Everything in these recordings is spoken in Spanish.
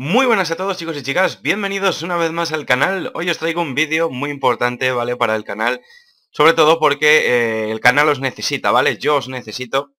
Muy buenas a todos chicos y chicas, bienvenidos una vez más al canal. Hoy os traigo un vídeo muy importante, ¿vale? Para el canal, sobre todo porque eh, el canal os necesita, ¿vale? Yo os necesito.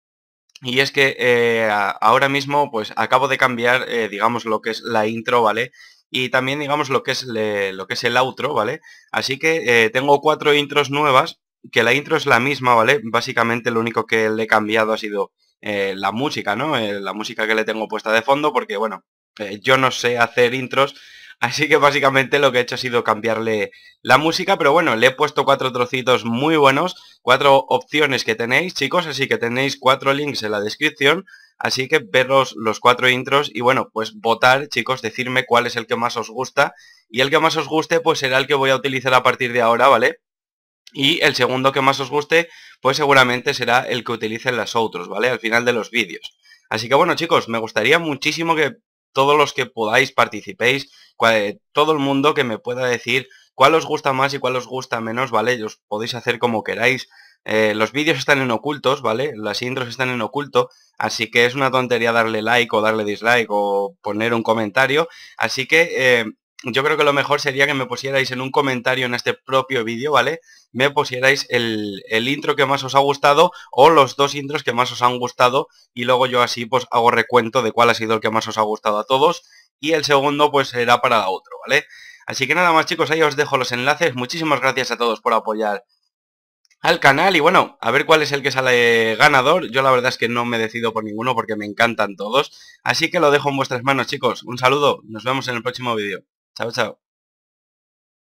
Y es que eh, ahora mismo, pues, acabo de cambiar, eh, digamos, lo que es la intro, ¿vale? Y también, digamos, lo que es, lo que es el outro, ¿vale? Así que tengo cuatro intros nuevas, que la intro es la misma, ¿vale? Básicamente lo único que le he cambiado ha sido la música, ¿no? la música que le tengo puesta de fondo, porque, bueno, eh, yo no sé hacer intros, así que básicamente lo que he hecho ha sido cambiarle la música, pero bueno, le he puesto cuatro trocitos muy buenos, cuatro opciones que tenéis, chicos, así que tenéis cuatro links en la descripción, así que veros los cuatro intros y bueno, pues votar, chicos, decirme cuál es el que más os gusta y el que más os guste pues será el que voy a utilizar a partir de ahora, ¿vale? Y el segundo que más os guste, pues seguramente será el que utilicen las otros, ¿vale? Al final de los vídeos. Así que bueno chicos, me gustaría muchísimo que todos los que podáis participéis, eh, todo el mundo que me pueda decir cuál os gusta más y cuál os gusta menos, ¿vale? Os podéis hacer como queráis. Eh, los vídeos están en ocultos, ¿vale? Las intros están en oculto, así que es una tontería darle like o darle dislike o poner un comentario. Así que eh, yo creo que lo mejor sería que me pusierais en un comentario en este propio vídeo, ¿vale? Me pusierais el, el, intro que más os ha gustado o los dos intros que más os han gustado y luego yo así pues hago recuento de cuál ha sido el que más os ha gustado a todos y el segundo pues será para otro, ¿vale? Así que nada más chicos, ahí os dejo los enlaces. Muchísimas gracias a todos por apoyar al canal y bueno, a ver cuál es el que sale ganador. Yo la verdad es que no me decido por ninguno porque me encantan todos. Así que lo dejo en vuestras manos chicos. Un saludo, nos vemos en el próximo vídeo. 走走。